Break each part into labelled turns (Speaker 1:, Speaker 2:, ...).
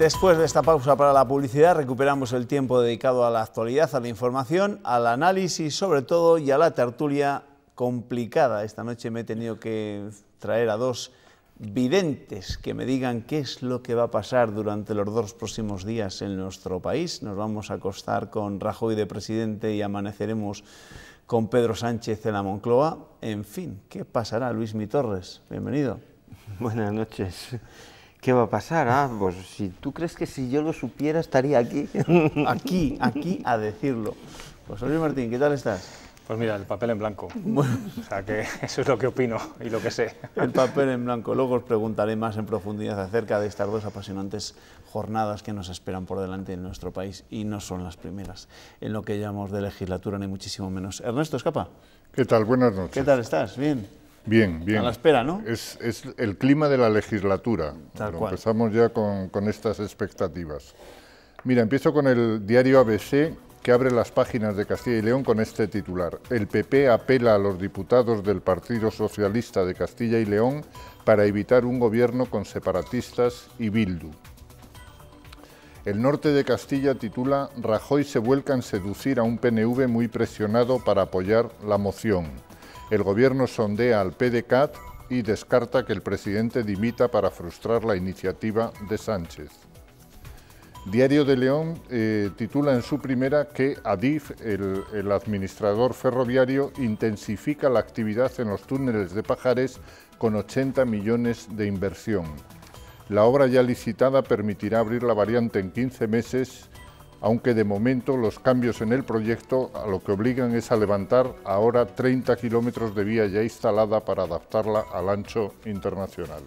Speaker 1: Después de esta pausa para la publicidad, recuperamos el tiempo dedicado a la actualidad, a la información, al análisis sobre todo y a la tertulia complicada. Esta noche me he tenido que traer a dos videntes que me digan qué es lo que va a pasar durante los dos próximos días en nuestro país. Nos vamos a acostar con Rajoy de presidente y amaneceremos con Pedro Sánchez en la Moncloa. En fin, ¿qué pasará, Luis Mi
Speaker 2: Torres? Bienvenido. Buenas noches. ¿Qué va a pasar? Ah, pues si tú crees que si yo lo supiera estaría aquí. Aquí, aquí a decirlo. Pues Luis
Speaker 1: Martín, ¿qué tal estás? Pues mira, el papel en blanco. Bueno. O sea que eso es lo que opino y lo que sé. El papel en blanco. Luego os preguntaré más en profundidad acerca de estas dos apasionantes jornadas que nos esperan por delante en nuestro país y no son las primeras en lo que llamamos de legislatura, ni muchísimo menos. Ernesto Escapa. ¿Qué tal? Buenas noches. ¿Qué tal estás? Bien.
Speaker 3: Bien, bien. la espera, ¿no? Es, el clima de la legislatura. Empezamos ya con, con estas expectativas. Mira, empiezo con el diario ABC, que abre las páginas de Castilla y León con este titular. El PP apela a los diputados del Partido Socialista de Castilla y León para evitar un gobierno con separatistas y Bildu. El norte de Castilla titula Rajoy se vuelca en seducir a un PNV muy presionado para apoyar la moción el Gobierno sondea al PDCAT y descarta que el presidente dimita para frustrar la iniciativa de Sánchez. Diario de León eh, titula en su primera que Adif, el, el administrador ferroviario, intensifica la actividad en los túneles de Pajares con 80 millones de inversión. La obra ya licitada permitirá abrir la variante en 15 meses aunque de momento los cambios en el proyecto a lo que obligan es a levantar ahora 30 kilómetros de vía ya instalada para adaptarla al ancho internacional.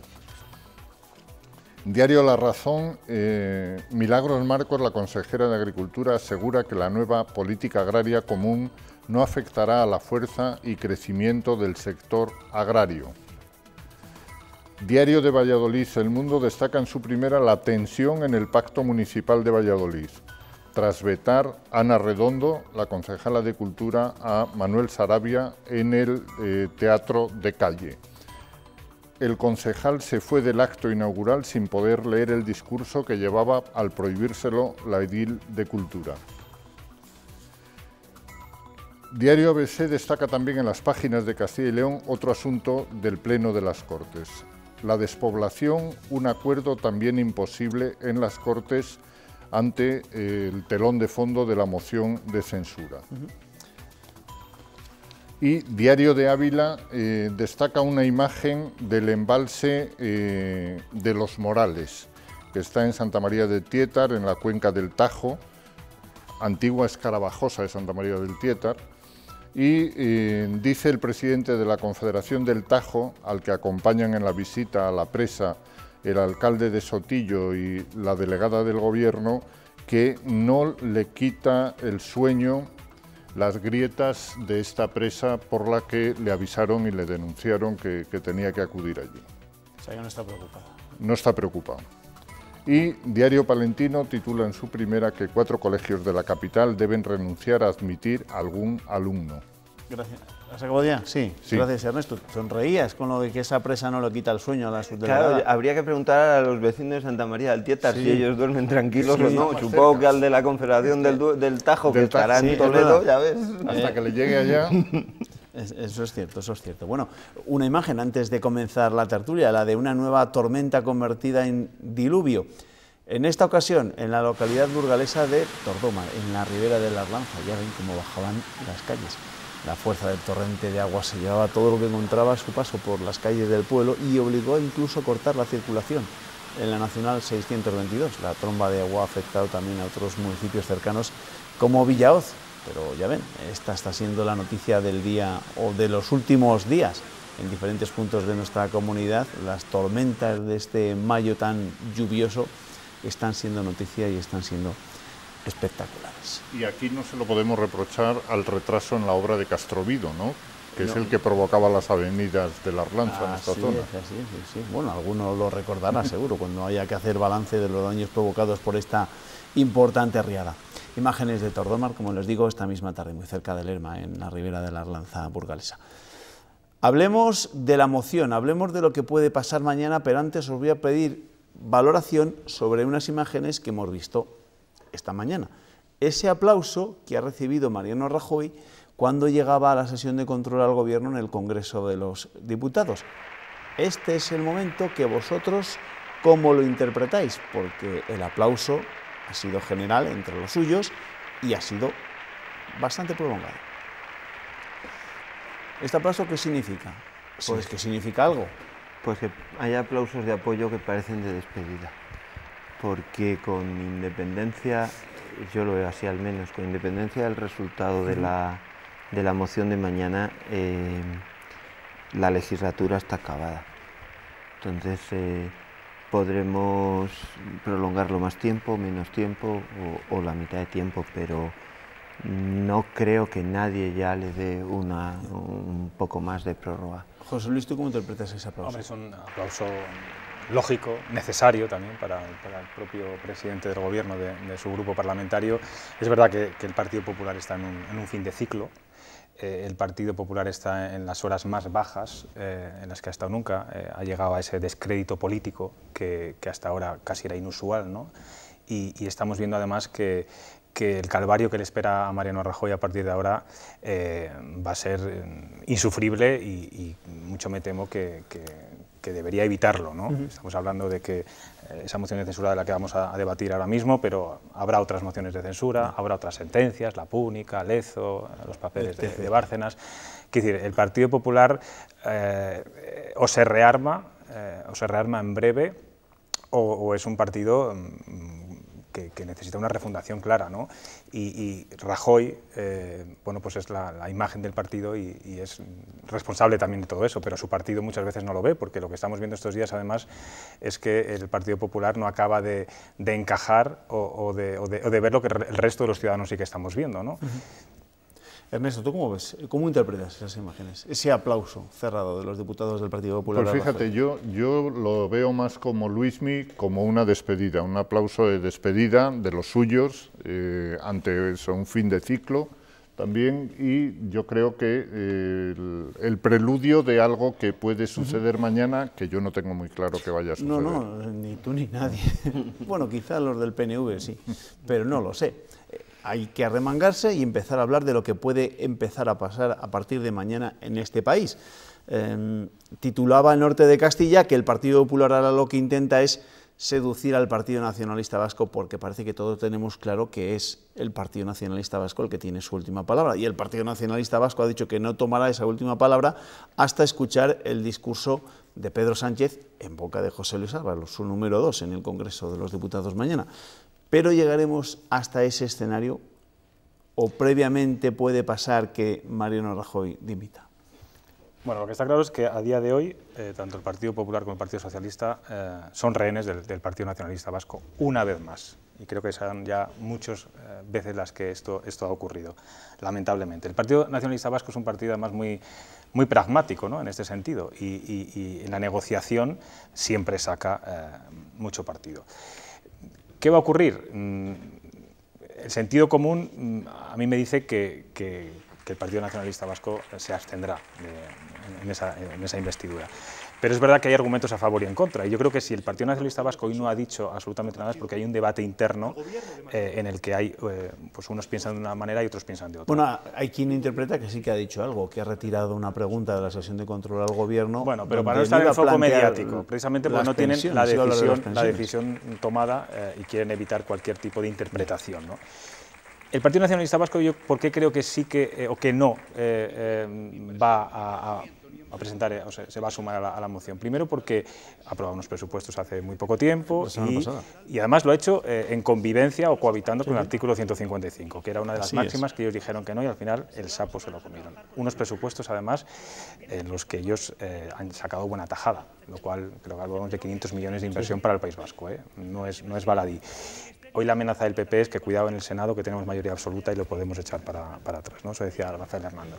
Speaker 3: Diario La Razón, eh, Milagros Marcos, la consejera de Agricultura, asegura que la nueva política agraria común no afectará a la fuerza y crecimiento del sector agrario. Diario de Valladolid, El Mundo destaca en su primera la tensión en el Pacto Municipal de Valladolid tras vetar Ana Redondo, la concejala de Cultura, a Manuel Sarabia en el eh, Teatro de Calle. El concejal se fue del acto inaugural sin poder leer el discurso que llevaba al prohibírselo la edil de Cultura. Diario ABC destaca también en las páginas de Castilla y León otro asunto del Pleno de las Cortes. La despoblación, un acuerdo también imposible en las Cortes ante el telón de fondo de la moción de censura. Y Diario de Ávila eh, destaca una imagen del embalse eh, de Los Morales, que está en Santa María del Tietar, en la cuenca del Tajo, antigua escarabajosa de Santa María del Tietar, y eh, dice el presidente de la Confederación del Tajo, al que acompañan en la visita a la presa el alcalde de Sotillo y la delegada del gobierno que no le quita el sueño las grietas de esta presa por la que le avisaron y le denunciaron que, tenía que acudir allí.
Speaker 1: O sea, que no está preocupado.
Speaker 3: No está preocupado. Y Diario Palentino titula en su primera que cuatro colegios de la capital deben renunciar a admitir algún alumno.
Speaker 1: Gracias. ¿Has acabado ya? Sí, Gracias, Ernesto. Sonreías con lo de que esa
Speaker 2: presa no lo quita el sueño a la subdelegada. Claro, habría que preguntar a los vecinos de Santa María del Tietar si ellos duermen tranquilos o no. Supongo que al de la Confederación del, Tajo, que estará en Toledo, ya ves. Hasta eh. que le llegue allá.
Speaker 1: Eso es cierto, eso es cierto. Bueno, una imagen antes de comenzar la tertulia, la de una nueva tormenta convertida en diluvio. En esta ocasión, en la localidad burgalesa de Tordoma, en la ribera de la Arlanza, ya ven cómo bajaban las calles. La fuerza del torrente de agua se llevaba todo lo que encontraba a su paso por las calles del pueblo y obligó incluso a cortar la circulación en la Nacional 622. La tromba de agua ha afectado también a otros municipios cercanos como Villaoz, pero ya ven, esta está siendo la noticia del día o de los últimos días. En diferentes puntos de nuestra comunidad, las tormentas de este mayo tan lluvioso están siendo noticia y están siendo espectaculares.
Speaker 3: Y aquí no se lo podemos reprochar al retraso en la obra de Castrovido, ¿no? que es el que provocaba las avenidas de la Arlanza en ah, esta zona.
Speaker 1: sí, sí. Bueno, alguno lo recordará seguro, cuando haya que hacer balance de los daños provocados por esta importante riada. Imágenes de Tordomar, como les digo, esta misma tarde, muy cerca del Lerma, en la ribera de la Arlanza burgalesa. Hablemos de la moción, hablemos de lo que puede pasar mañana, pero antes os voy a pedir valoración sobre unas imágenes que hemos visto esta mañana. Ese aplauso que ha recibido Mariano Rajoy cuando llegaba a la sesión de control al Gobierno en el Congreso de los Diputados. Este es el momento que vosotros, cómo lo interpretáis, porque el aplauso ha sido general entre los suyos y ha sido bastante prolongado.
Speaker 2: ¿Este aplauso qué significa? Pues que significa algo. Pues que hay aplausos de apoyo que parecen de despedida porque con independencia, yo lo veo así al menos, con independencia del resultado de la, moción de mañana, eh, la legislatura está acabada. Entonces eh, podremos prolongarlo más tiempo, menos tiempo o, la mitad de tiempo, pero no creo que nadie ya le dé una, un poco más de prórroga.
Speaker 4: José Luis, ¿tú cómo interpretas ese aplauso? es un aplauso lógico, necesario también para, el propio presidente del gobierno de, su grupo parlamentario. Es verdad que, el Partido Popular está en un, fin de ciclo, eh, el Partido Popular está en las horas más bajas eh, en las que ha estado nunca, eh, ha llegado a ese descrédito político que, hasta ahora casi era inusual, y, estamos viendo además que, el calvario que le espera a Mariano Rajoy a partir de ahora va a ser mm, insufrible y, mucho me temo que, que que debería evitarlo. ¿no? Estamos hablando de que eh, esa moción de censura de la que vamos a, debatir ahora mismo, pero habrá otras mociones de censura, habrá otras sentencias, la Púnica, Lezo, los papeles de, Bárcenas. Quiero decir, el Partido Popular eh, o se rearma, eh, o se rearma en breve, o es un partido mm, que, necesita una refundación clara. ¿no? Y, Rajoy eh, bueno, pues es la, imagen del partido y, es responsable también de todo eso, pero su partido muchas veces no lo ve, porque lo que estamos viendo estos días además es que el Partido Popular no acaba de, encajar o, de, ver lo que el resto de los ciudadanos sí que estamos viendo. ¿no? Ernesto, ¿tú cómo ves? ¿Cómo interpretas esas imágenes? Ese aplauso cerrado de los diputados del Partido Popular.
Speaker 1: Pues fíjate,
Speaker 3: yo, yo lo veo más como Luismi, como una despedida, un aplauso de despedida de los suyos eh, ante un fin de ciclo también y yo creo que eh, el, preludio de algo que puede suceder mañana que yo no tengo muy claro que vaya a suceder. No,
Speaker 1: no, ni tú ni nadie. bueno, quizá los del PNV sí, pero no lo sé hay que arremangarse y empezar a hablar de lo que puede empezar a pasar a partir de mañana en este país. Em, titulaba el norte de Castilla que el Partido Popular ahora lo que intenta es seducir al Partido Nacionalista Vasco porque parece que todos tenemos claro que es el Partido Nacionalista Vasco el que tiene su última palabra. Y el Partido Nacionalista Vasco ha dicho que no tomará esa última palabra hasta escuchar el discurso de Pedro Sánchez en boca de José Luis Álvaro, su número dos en el Congreso de los Diputados mañana. Pero llegaremos hasta ese escenario o previamente puede pasar que Mariano Rajoy
Speaker 4: dimita. Bueno, lo que está claro es que a día de hoy, eh, tanto el Partido Popular como el Partido Socialista eh, son rehenes del, Partido Nacionalista Vasco, una vez más. Y creo que son ya muchas eh, veces las que esto, esto ha ocurrido, lamentablemente. El Partido Nacionalista Vasco es un partido además muy, muy pragmático en este sentido y, en la negociación siempre saca mucho partido. ¿Qué va a ocurrir? Mm, el sentido común mm, a mí me dice que, el Partido Nacionalista Vasco se abstendrá eh, en esa investidura. Pero es verdad que hay argumentos a favor y en contra. Y yo creo que si el Partido Nacionalista Vasco hoy no ha dicho absolutamente nada es porque hay un debate interno eh, en el que hay, eh, pues unos piensan de una manera y otros piensan de otra.
Speaker 1: Bueno, hay quien interpreta que sí que ha dicho algo, que ha retirado una pregunta de la sesión de control al gobierno. Bueno, pero para no estar en el foco mediático, precisamente porque no tienen la
Speaker 4: decisión, tomada eh, y quieren evitar cualquier tipo de interpretación. ¿no? El Partido Nacionalista Vasco, yo por qué creo que sí que, eh, o que no, eh, eh, va a, presentar, o sea, se va a sumar a la, moción. Primero porque ha aprobado unos presupuestos hace muy poco tiempo y, y, además lo ha hecho en convivencia o cohabitando con el artículo 155, que era una de las máximas que ellos dijeron que no y al final el sapo se lo comieron. Unos presupuestos además en los que ellos han sacado buena tajada, lo cual creo que hablamos de 500 millones de inversión para el País Vasco, no, es, no es baladí hoy la amenaza del PP es que cuidado en el Senado, que tenemos mayoría absoluta y lo podemos echar para, atrás, ¿no? Eso decía Rafael Hernando.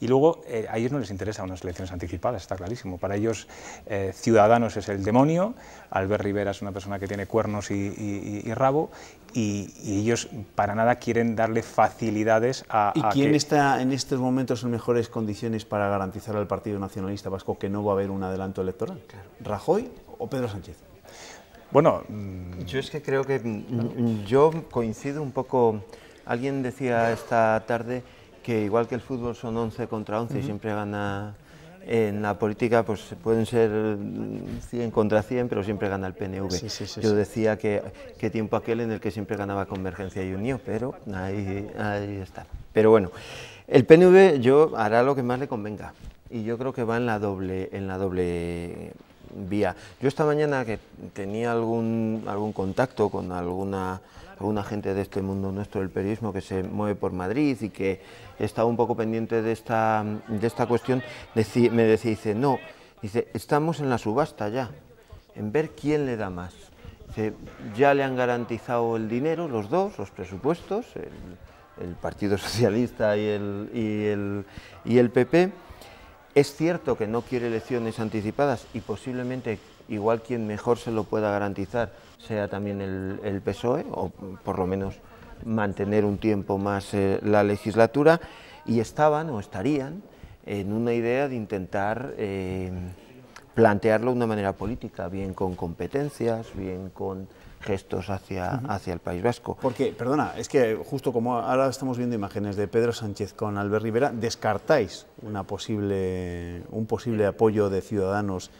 Speaker 4: Y luego, eh, a ellos no les interesa unas elecciones anticipadas, está clarísimo. Para ellos, eh, Ciudadanos es el demonio, Albert Rivera es una persona que tiene cuernos y, rabo, y, ellos para nada quieren darle facilidades a... ¿Y quién
Speaker 1: está en estos momentos en mejores condiciones para garantizar al Partido Nacionalista Vasco que no va a haber un adelanto
Speaker 2: electoral? ¿Rajoy o Pedro Sánchez? Bueno... Yo es que creo que mm, mm, yo coincido un poco... Alguien decía esta tarde que igual que el fútbol son 11 contra 11 y siempre gana... En la política pues pueden ser 100 mm, contra 100, pero siempre gana el PNV. Yo decía que, tiempo aquel en el que siempre ganaba Convergencia y Unión, pero ahí, ahí está. Pero bueno, el PNV yo hará lo que más le convenga y yo creo que va en la doble en la doble yo esta mañana que tenía algún, algún contacto con alguna, alguna gente de este mundo nuestro del periodismo que se mueve por Madrid y que estaba un poco pendiente de esta, cuestión, me decía, dice, no, dice, estamos en la subasta ya, en ver quién le da más. ya le han garantizado el dinero, los dos, los presupuestos, el, Partido Socialista y el PP es cierto que no quiere elecciones anticipadas y posiblemente igual quien mejor se lo pueda garantizar sea también el, PSOE o por lo menos mantener un tiempo más eh, la legislatura y estaban o estarían en una idea de intentar eh, plantearlo de una manera política, bien con competencias, bien con gestos hacia, hacia el País Vasco. Porque, perdona, es que justo como ahora estamos viendo imágenes de Pedro Sánchez con Albert
Speaker 1: Rivera, descartáis una posible, un posible apoyo de Ciudadanos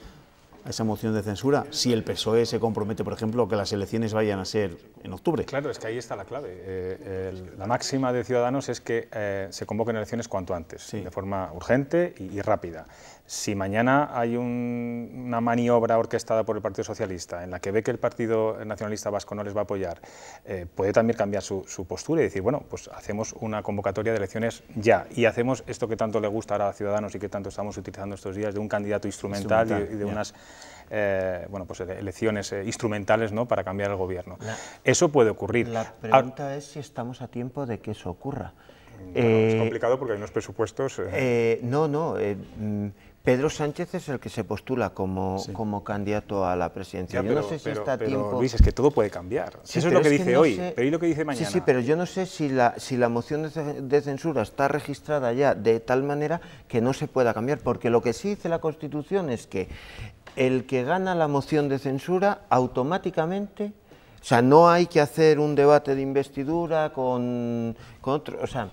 Speaker 4: esa moción de censura si el PSOE se compromete, por ejemplo, que las elecciones vayan a ser en octubre. Claro, es que ahí está la clave. Eh, la máxima de Ciudadanos es que eh, se convoquen elecciones cuanto antes, de forma urgente y, rápida. Si mañana hay una maniobra orquestada por el Partido Socialista en la que ve que el Partido Nacionalista Vasco no les va a apoyar, eh, puede también cambiar su, postura y decir, bueno, pues hacemos una convocatoria de elecciones ya y hacemos esto que tanto le gusta ahora a Ciudadanos y que tanto estamos utilizando estos días de un candidato instrumental, y, de unas eh, bueno, pues eh, elecciones eh, instrumentales ¿no? para cambiar el gobierno. eso puede ocurrir. La ah,
Speaker 2: pregunta es si estamos a tiempo de que eso ocurra. es
Speaker 4: complicado porque hay unos presupuestos.
Speaker 2: no, no. Mm, Pedro Sánchez es el que se postula como, como candidato a la presidencia. yo no sé si está a tiempo. es que todo puede cambiar. Eso es lo que dice hoy, pero lo que dice mañana? Sí, sí, pero yo no sé si la, si la moción de censura está registrada ya de tal manera que no se pueda cambiar, porque lo que sí dice la Constitución es que el que gana la moción de censura automáticamente, o sea, no hay que hacer un debate de investidura con, otro, o sea,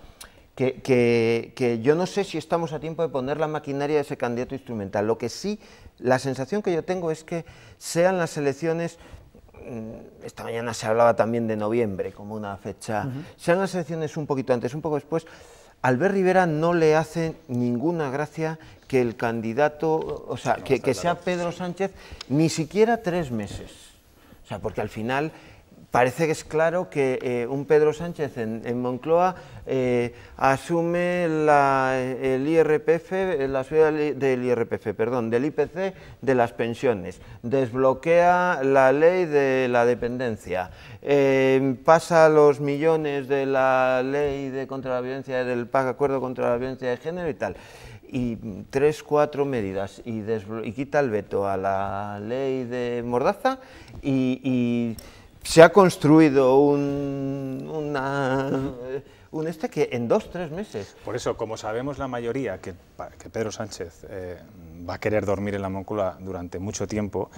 Speaker 2: que, yo no sé si estamos a tiempo de poner la maquinaria de ese candidato instrumental. Lo que sí, la sensación que yo tengo es que sean las elecciones, mm, esta mañana se hablaba también de noviembre como una fecha, sean las elecciones un poquito antes, un poco después, Albert Rivera no le hace ninguna gracia que el candidato, o sea, que, sea Pedro Sánchez ni siquiera tres meses. O sea, porque al final parece que es claro que eh, un Pedro Sánchez en, Moncloa eh, asume el IRPF, eh, la subida del IRPF, perdón, del IPC de las pensiones, desbloquea la ley de la dependencia, pasa los millones de la ley de contra la violencia, del acuerdo contra la violencia de género y tal y tres, cuatro medidas y, quita el veto a la ley de Mordaza y, se ha construido
Speaker 4: un, una, este que en dos, tres meses. Por eso, como sabemos la mayoría que, Pedro Sánchez eh, va a querer dormir en la Móncula durante mucho tiempo,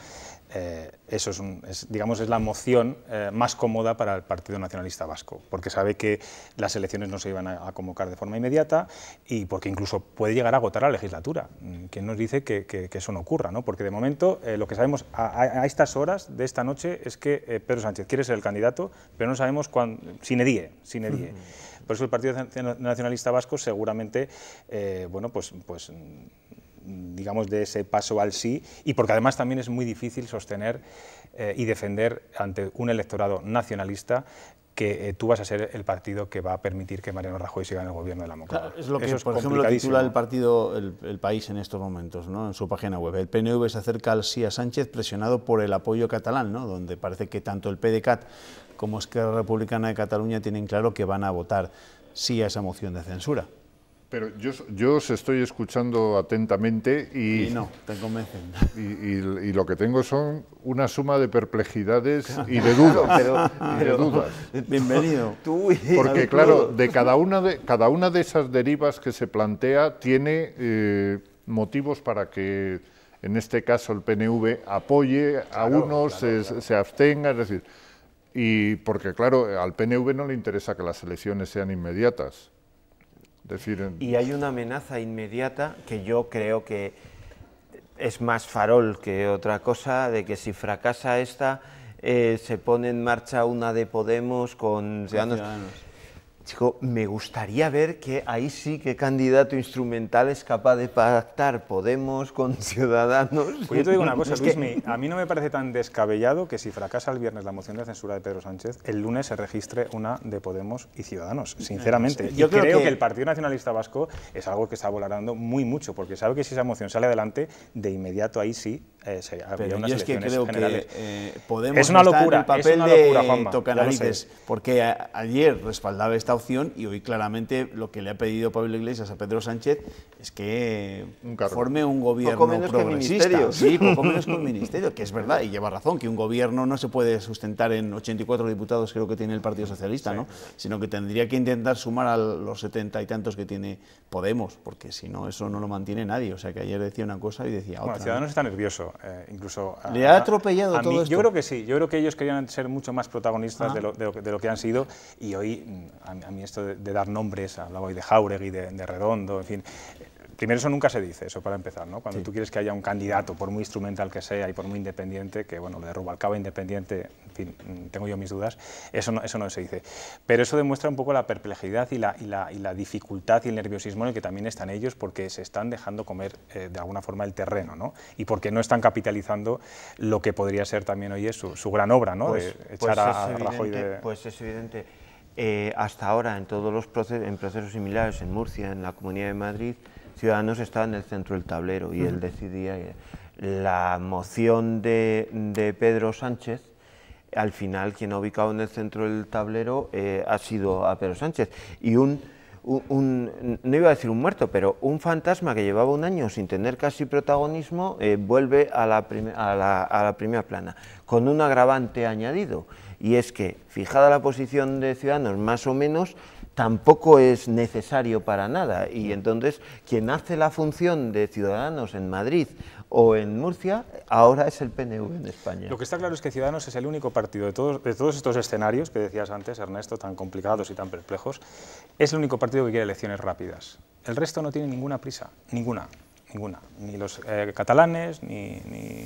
Speaker 4: eh, eso es, digamos, es la moción eh, más cómoda para el Partido Nacionalista Vasco, porque sabe que las elecciones no se iban a, convocar de forma inmediata y porque incluso puede llegar a agotar la legislatura. Mm, ¿Quién nos dice que, eso no ocurra? ¿no? Porque de momento eh, lo que sabemos a, a, estas horas de esta noche es que Pedro Sánchez quiere ser el candidato, pero no sabemos cuándo, sin edie, sin edie. Por eso el Partido Nacionalista Vasco seguramente, bueno, pues, pues digamos, de ese paso al sí y porque además también es muy difícil sostener eh, y defender ante un electorado nacionalista que eh, tú vas a ser el partido que va a permitir que Mariano Rajoy siga en el gobierno de la Moncloa. es lo que, por ejemplo, titula el
Speaker 1: partido el, País en estos momentos, ¿no? en su página web. El PNV se acerca al sí a Sánchez presionado por el apoyo catalán, ¿no? donde parece que tanto el PDCAT como Esquerra Republicana de Cataluña tienen claro que van a votar sí a esa moción de censura.
Speaker 3: Pero yo, os estoy escuchando atentamente y... no, te convencen. Y, lo que tengo son una suma de perplejidades y de dudas. Bienvenido. Porque claro, de cada, una de cada una de esas derivas que se plantea tiene eh, motivos para que, en este caso, el PNV apoye a unos, se, se abstenga, es decir... Y porque, claro, al PNV no le interesa que las elecciones sean inmediatas y
Speaker 2: hay una amenaza inmediata que yo creo que es más farol que otra cosa, de que si fracasa esta, eh, se pone en marcha una de Podemos con Ciudadanos. Chico, me gustaría ver que ahí sí que candidato instrumental es capaz de pactar Podemos con Ciudadanos. Pues yo te digo una cosa, Luismi,
Speaker 4: a mí no me parece tan descabellado que si fracasa el viernes la moción de censura de Pedro Sánchez, el lunes se registre una de Podemos y Ciudadanos, sinceramente. yo creo, que... el Partido Nacionalista Vasco es algo que está volarando muy mucho, porque sabe que si esa moción sale adelante, de inmediato ahí sí eh, Pero es que creo que eh, Podemos es una locura, el papel es
Speaker 1: porque ayer respaldaba esta opción y hoy claramente lo que le ha pedido Pablo Iglesias a Pedro Sánchez es que forme un gobierno progresista. Que menos con ministerio, que es verdad, y lleva razón, que un gobierno no se puede sustentar en 84 diputados, creo que tiene el Partido Socialista, ¿no? sino que tendría que intentar sumar a los 70 y tantos que tiene Podemos, porque si no, eso no lo mantiene nadie. O sea, que ayer decía una cosa y decía otra. Bueno, Ciudadanos está
Speaker 4: nervioso. Eh, incluso... ¿Le ha atropellado a, Yo creo que sí, yo creo que ellos querían ser mucho más protagonistas ah. de, lo, que han sido y hoy mm, a, mí esto de, dar nombres, hablaba hoy de Jauregui, de, de Redondo, en fin, primero eso nunca se dice, eso para empezar, ¿no? Cuando tú quieres que haya un candidato, por muy instrumental que sea y por muy independiente, que bueno, le lo al cabo independiente, en fin, mm, tengo yo mis dudas, eso no, eso no se dice. Pero eso demuestra un poco la perplejidad y la, y dificultad y el nerviosismo en el que también están ellos porque se están dejando comer eh, de alguna forma el terreno, ¿no? Y porque no están capitalizando lo que podría ser también hoy es su, gran obra, ¿no? Pues, pues echar a, Rajoy de...
Speaker 2: Pues es evidente.
Speaker 4: Eh, hasta ahora en todos los en procesos similares en Murcia, en la
Speaker 2: Comunidad de Madrid, Ciudadanos estaba en el centro del tablero y él decidía. Eh, la moción de, Pedro Sánchez, al final quien ha ubicado en el centro del tablero eh, ha sido a Pedro Sánchez. Y un, no iba a decir un muerto, pero un fantasma que llevaba un año sin tener casi protagonismo eh, vuelve a la, a la primera plana, con un agravante añadido. Y es que, fijada la posición de Ciudadanos, más o menos, tampoco es necesario para nada. Y entonces quien hace la función de Ciudadanos en Madrid o en Murcia, ahora es el PNV en España. Lo
Speaker 4: que está claro es que Ciudadanos es el único partido de todos, de todos estos escenarios que decías antes, Ernesto, tan complicados y tan perplejos, es el único partido que quiere elecciones rápidas. El resto no tiene ninguna prisa, ninguna ninguna, ni los eh, catalanes, ni,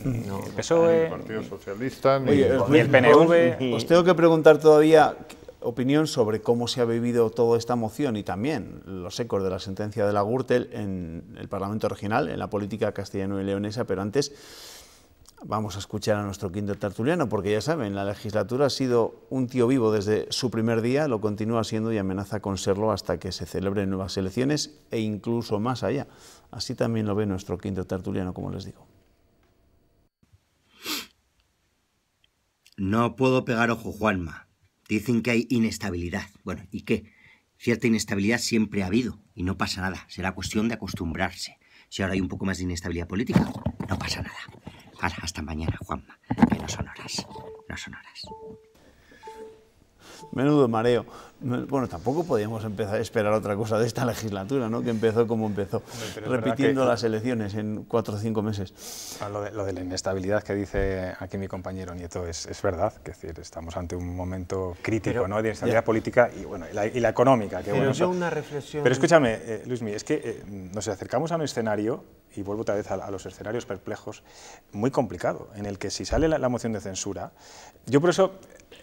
Speaker 4: el PSOE, ni el Partido Socialista, ni, el PNV. Os tengo que preguntar todavía,
Speaker 1: opinión sobre cómo se ha vivido toda esta moción y también los ecos de la sentencia de la Gürtel en el Parlamento Regional, en la política castellano y leonesa, pero antes vamos a escuchar a nuestro quinto tertuliano, porque ya saben, la legislatura ha sido un tío vivo desde su primer día, lo continúa siendo y amenaza con serlo hasta que se celebren nuevas elecciones e incluso más allá. Así también lo ve nuestro quinto tertuliano, como les digo.
Speaker 2: No puedo pegar ojo, Juanma Dicen que hay inestabilidad. Bueno, ¿y qué? Cierta inestabilidad siempre ha habido y no pasa nada.
Speaker 5: Será cuestión de acostumbrarse. Si ahora hay un poco más de inestabilidad política, no pasa nada. Hasta mañana, Juanma, que no son horas, no son horas.
Speaker 1: Menudo mareo. Bueno, tampoco podíamos empezar a esperar otra cosa de esta legislatura, ¿no? Que empezó como empezó, repitiendo las elecciones en cuatro o cinco
Speaker 4: meses. Ah, lo de, la inestabilidad que dice aquí mi compañero Nieto es, verdad, que es decir, estamos ante un momento crítico, ¿no? De inestabilidad política y, bueno, y la, económica. Pero Pero escúchame, Luis, eh, Luismi, es que eh, nos acercamos a un escenario, y vuelvo otra vez a, los escenarios perplejos, muy complicado, en el que si sale la moción de censura, yo por eso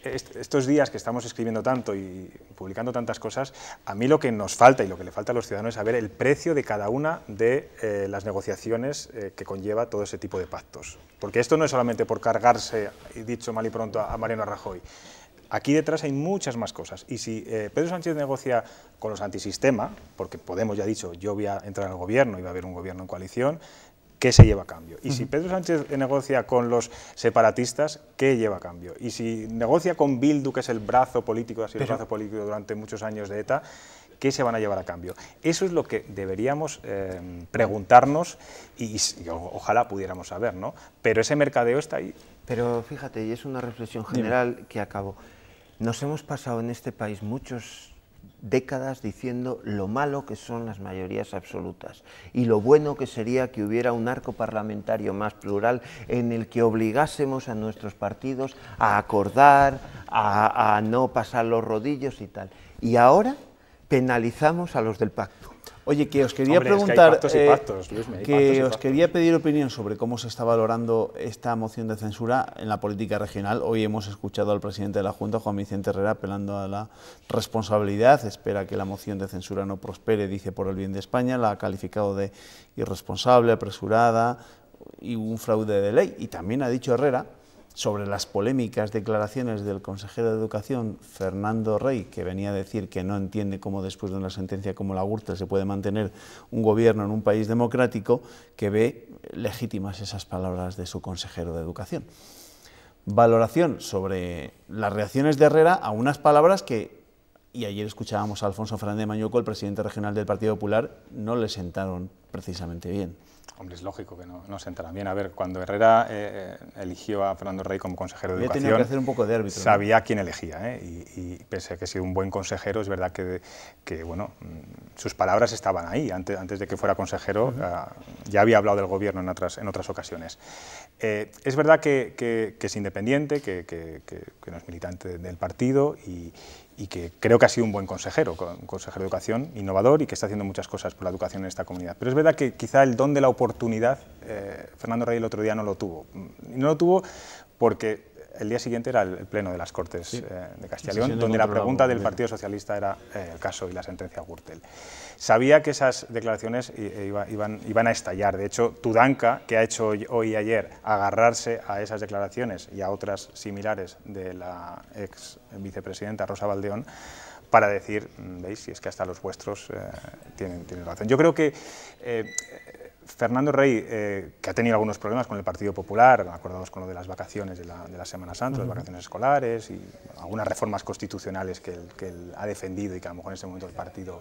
Speaker 4: estos días que estamos escribiendo tanto y publicando tantas cosas, a mí lo que nos falta y lo que le falta a los ciudadanos es saber el precio de cada una de eh, las negociaciones eh, que conlleva todo ese tipo de pactos. Porque esto no es solamente por cargarse, dicho mal y pronto, a Mariano Rajoy. Aquí detrás hay muchas más cosas. Y si eh, Pedro Sánchez negocia con los antisistema, porque Podemos ya ha dicho, yo voy a entrar al gobierno y va a haber un gobierno en coalición, ¿qué se lleva a cambio? Y si Pedro Sánchez negocia con los separatistas, ¿qué lleva a cambio? Y si negocia con Bildu, que es el brazo político, ha sido el brazo político durante muchos años de ETA, ¿qué se van a llevar a cambio? Eso es lo que deberíamos eh, preguntarnos y, ojalá pudiéramos saber, ¿no? Pero ese mercadeo está ahí. Pero fíjate, y es una reflexión general que acabo. Nos hemos
Speaker 2: pasado en este país muchos décadas diciendo lo malo que son las mayorías absolutas y lo bueno que sería que hubiera un arco parlamentario más plural en el que obligásemos a nuestros partidos a acordar, a, a no pasar los rodillos y tal. Y ahora penalizamos a los del pacto. Oye,
Speaker 1: que os quería preguntar, eh, que, os quería pedir opinión sobre cómo se está valorando esta moción de censura en la política regional. Hoy hemos escuchado al presidente de la Junta, Juan Vicente Herrera, apelando a la responsabilidad. Espera que la moción de censura no prospere, dice por el bien de España. La ha calificado de irresponsable, apresurada y un fraude de ley. Y también ha dicho Herrera sobre las polémicas declaraciones del consejero de Educación, Fernando Rey, que venía a decir que no entiende cómo después de una sentencia como la Gürtel se puede mantener un gobierno en un país democrático, que ve legítimas esas palabras de su consejero de Educación. Valoración sobre las reacciones de Herrera a unas palabras que, y ayer escuchábamos a Alfonso Fernández Mañuco, el presidente regional del Partido Popular,
Speaker 4: no le sentaron precisamente bien. Hombre, es lógico que no, no se bien. A ver, cuando Herrera eh, eh, eligió a Fernando Rey como consejero de Yo Educación, que hacer un poco de árbitro, sabía quién elegía. ¿eh? Y, y, que ha sido un buen consejero, es verdad que, que bueno, mm, sus palabras estaban ahí. Antes, antes de que fuera consejero, ah, ya había hablado del gobierno en otras, en otras ocasiones. es verdad que, que, es independiente, que, no es militante del partido y, y que creo que ha sido un buen consejero, un consejero de educación innovador y que está haciendo muchas cosas por la educación en esta comunidad. Pero es verdad que quizá el don de la oportunidad, eh, Fernando Rey el otro día no lo tuvo. No lo tuvo porque el día siguiente era el pleno de las Cortes eh, de Castilla y León, donde la pregunta del Partido Socialista era eh, el caso y la sentencia Gürtel. Sabía que esas declaraciones eh, eh, iban, iban a estallar. De hecho, Tudanka, que ha hecho hoy y ayer agarrarse a esas declaraciones y a otras similares de la ex vicepresidenta Rosa Valdeón, para decir, mm, veis, si es que hasta los vuestros eh, tienen, razón. Yo creo que Fernando Rey, que ha tenido algunos problemas con el Partido Popular, acordados con lo de las vacaciones de la, Semana Santa, las vacaciones escolares y algunas reformas constitucionales que él, que ha defendido y que a lo mejor en este momento el partido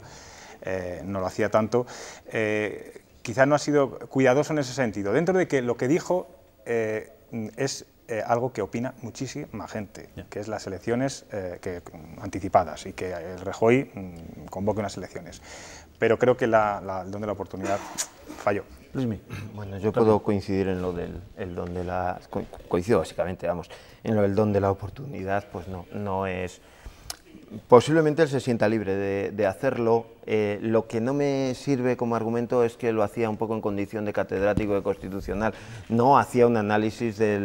Speaker 4: eh, no lo hacía tanto, eh, quizás no ha sido cuidadoso en ese sentido, dentro de que lo que dijo eh, es algo que opina muchísima gente, que es las elecciones que, mm, anticipadas y que el Rejoy mm, convoque unas elecciones. Pero creo que la, el don de la oportunidad falló. Bueno, yo puedo
Speaker 2: coincidir en lo del el don de la... básicamente, vamos, en lo del la oportunidad, pues no, no es... Posiblemente él se sienta libre de, hacerlo. Eh, lo que no me sirve como argumento es que lo hacía un poco en condición de catedrático de constitucional. No hacía un análisis de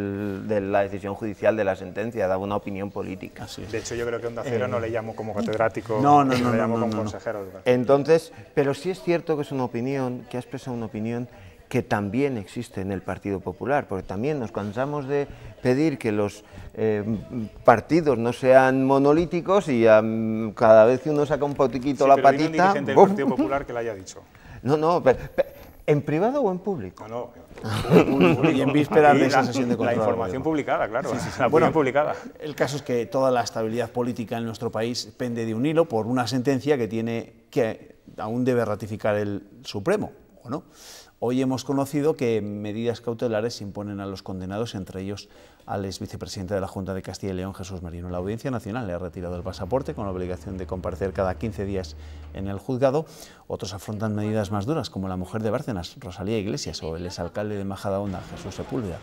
Speaker 2: la decisión judicial de la sentencia, daba una opinión política. De
Speaker 4: hecho, yo creo que un eh, Cero no le llamo como eh, catedrático, no, no, le llamo consejero.
Speaker 2: Entonces, pero sí es cierto que es una opinión, que ha expresado una opinión que también existe en el Partido Popular, porque también nos cansamos de pedir que los eh, partidos no sean monolíticos y cada vez que uno saca un potiquito la patita... Hay del Partido
Speaker 4: Popular que la haya dicho.
Speaker 2: No, no, pero, ¿en privado o en público? No, no. y en vísperas de esa
Speaker 1: sesión de control. La información publicada, claro. Sí, la bueno, publicada. El caso es que toda la estabilidad política en nuestro país pende de un hilo por una sentencia que tiene que aún debe ratificar el Supremo, ¿o no? Hoy hemos conocido que medidas cautelares se imponen a los condenados, entre ellos al ex vicepresidente de la Junta de Castilla y León, Jesús Marino. La Audiencia Nacional le ha retirado el pasaporte con la obligación de comparecer cada 15 días en el juzgado. Otros afrontan medidas más duras, como la mujer de Bárcenas, Rosalía Iglesias, o el exalcalde de Majadahonda, Jesús Sepúlveda.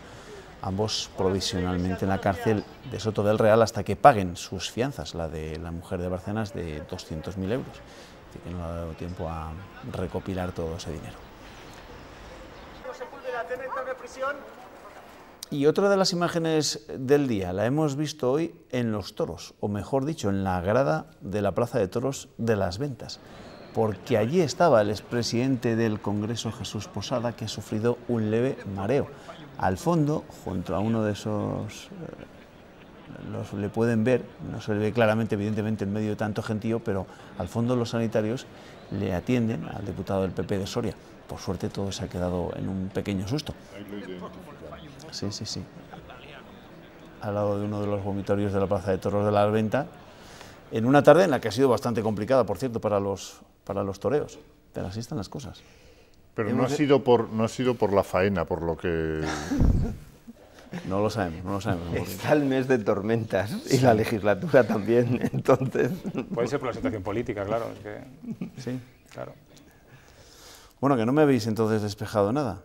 Speaker 1: Ambos provisionalmente en la cárcel de Soto del Real hasta que paguen sus fianzas, la de la mujer de Bárcenas de 200.000 euros. Así que no ha dado tiempo a recopilar todo ese dinero. Y otra de las imágenes del día la hemos visto hoy en los toros, o mejor dicho, en la grada de la Plaza de Toros de las Ventas, porque allí estaba el expresidente del Congreso, Jesús Posada, que ha sufrido un leve mareo. Al fondo, junto a uno de esos... Eh, los le pueden ver, no se le ve claramente, evidentemente, en medio de tanto gentío, pero al fondo los sanitarios le atienden al diputado del PP de Soria por suerte todo se ha quedado en un pequeño susto. Sí, sí, sí. Al lado de uno de los vomitorios de la Plaza de Toros de la Alventa, en una tarde en la que ha sido bastante complicada, por cierto, para los, para los toreos. Pero así están las cosas. Pero no ha,
Speaker 3: sido por, no ha sido por la faena, por lo que...
Speaker 2: No lo sabemos, no lo sabemos. Está el mes de tormentas y la legislatura también, entonces...
Speaker 4: Puede ser por la situación política, claro. que... Sí. Claro.
Speaker 1: Bueno, que no me habéis entonces despejado nada.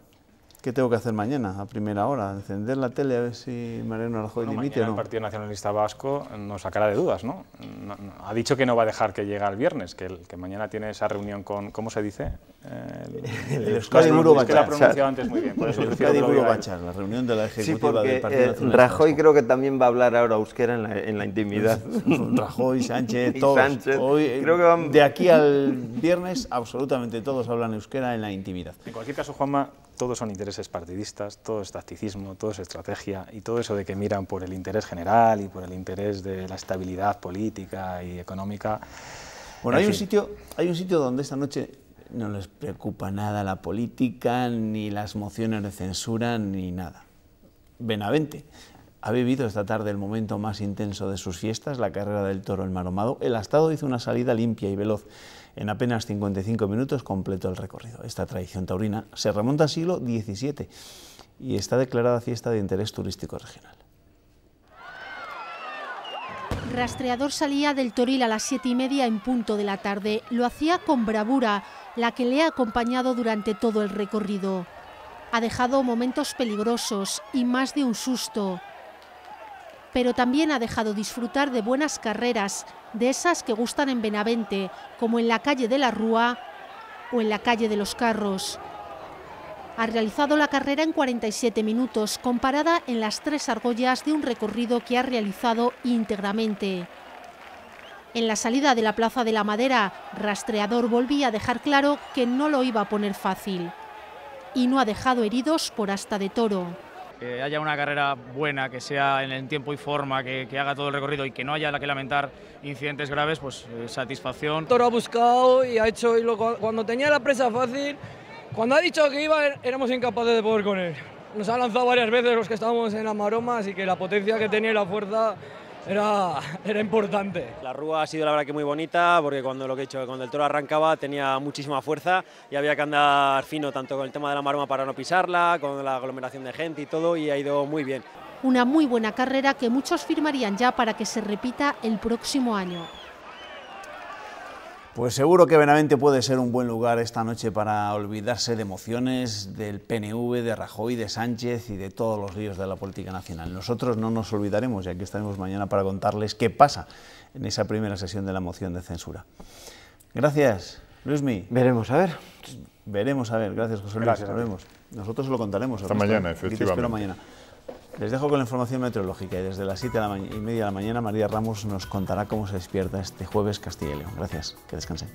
Speaker 1: ¿Qué tengo que hacer mañana a primera hora? ¿Encender la tele a ver si Mariano Rajoy bueno, dimite o no? el
Speaker 4: Partido Nacionalista Vasco nos sacará de dudas, ¿no? No, Ha dicho que no va a dejar que llegue el viernes, que, el, que mañana tiene esa reunión con, ¿cómo se dice? Eh, el, el, Euskadi que la antes muy bien. Por eso el la reunión de la ejecutiva sí, del Partido eh, Nacionalista Rajoy
Speaker 2: creo que también va a hablar ahora euskera en la, intimidad.
Speaker 1: Rajoy, Sánchez, todos. Hoy, eh, creo que De aquí al viernes absolutamente todos hablan
Speaker 4: euskera en la intimidad. En cualquier caso, Juanma, todos son intereses partidistas, todo es tacticismo, todo es estrategia y todo eso de que miran por el interés general y por el interés de la estabilidad política y económica. Bueno, hay un, sitio, hay un sitio donde esta noche no les preocupa
Speaker 1: nada la política, ni las mociones de censura, ni nada. Benavente ha vivido esta tarde el momento más intenso de sus fiestas, la carrera del toro en Maromado. El astado hizo una salida limpia y veloz. En apenas 55 minutos completó el recorrido. Esta tradición taurina se remonta al siglo XVII y está declarada fiesta de interés turístico regional.
Speaker 5: Rastreador salía del Toril a las siete y media en punto de la tarde. Lo hacía con bravura, la que le ha acompañado durante todo el recorrido. Ha dejado momentos peligrosos y más de un susto pero también ha dejado disfrutar de buenas carreras, de esas que gustan en Benavente, como en la calle de la Rúa o en la calle de los Carros. Ha realizado la carrera en 47 minutos, comparada en las tres argollas de un recorrido que ha realizado íntegramente. En la salida de la Plaza de la Madera, Rastreador volvía a dejar claro que no lo iba a poner fácil. Y no ha dejado heridos por hasta de toro
Speaker 1: que haya una carrera buena, que sea en el tiempo y forma, que, que, haga todo el recorrido y que no haya la que lamentar incidentes graves, pues eh, satisfacción. Toro ha buscado y ha hecho, y cuando tenía la presa fácil, cuando ha dicho que iba, er-, éramos incapaces de poder con él. Nos ha lanzado varias veces los que estábamos en las maromas así que la potencia que tenía y la fuerza era, era importante.
Speaker 2: La rúa ha sido la verdad que muy bonita porque cuando lo que he hecho, cuando el toro arrancaba tenía muchísima fuerza y había que andar fino tanto con el tema de la maroma para no pisarla, con la aglomeración de gente y todo y ha ido muy bien.
Speaker 5: Una muy buena carrera que muchos firmarían ya para que se repita el próximo año.
Speaker 1: Pues seguro que Benavente puede ser un buen lugar esta noche para olvidarse de emociones del PNV, de Rajoy, de Sánchez y de todos los líos de la política nacional. Nosotros no nos olvidaremos y aquí estaremos mañana para contarles qué pasa en esa primera sesión de la moción de censura. Gracias, Luismi. Veremos, a ver. Veremos, a ver. Gracias, José Luis. Nos Nosotros lo contaremos. Hasta mañana, ¿eh? efectivamente. mañana. Les dejo con la información meteorológica y desde las 7 y media de la mañana María Ramos nos contará cómo se despierta este jueves Castilla y León. Gracias, que descansen.